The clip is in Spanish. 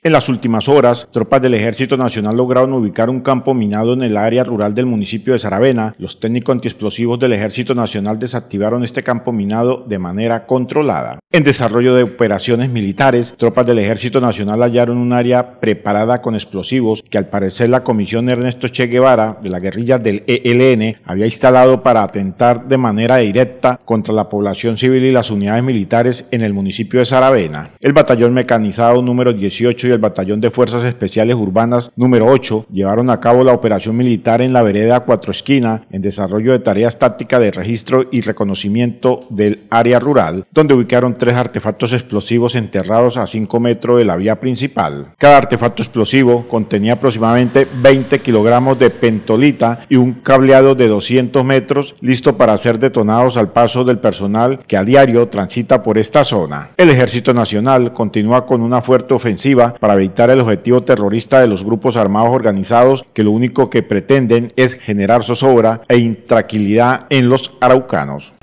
En las últimas horas, tropas del Ejército Nacional lograron ubicar un campo minado en el área rural del municipio de Saravena. Los técnicos antiexplosivos del Ejército Nacional desactivaron este campo minado de manera controlada. En desarrollo de operaciones militares, tropas del Ejército Nacional hallaron un área preparada con explosivos que al parecer la Comisión Ernesto Che Guevara de la guerrilla del ELN había instalado para atentar de manera directa contra la población civil y las unidades militares en el municipio de Saravena. El batallón mecanizado número 18 y el batallón de Fuerzas Especiales Urbanas número 8 llevaron a cabo la operación militar en la vereda Cuatro Esquina en desarrollo de tareas tácticas de registro y reconocimiento del área rural, donde ubicaron tres artefactos explosivos enterrados a 5 metros de la vía principal. Cada artefacto explosivo contenía aproximadamente 20 kilogramos de pentolita y un cableado de 200 metros listo para ser detonados al paso del personal que a diario transita por esta zona. El Ejército Nacional continúa con una fuerte ofensiva para evitar el objetivo terrorista de los grupos armados organizados que lo único que pretenden es generar zozobra e intranquilidad en los araucanos.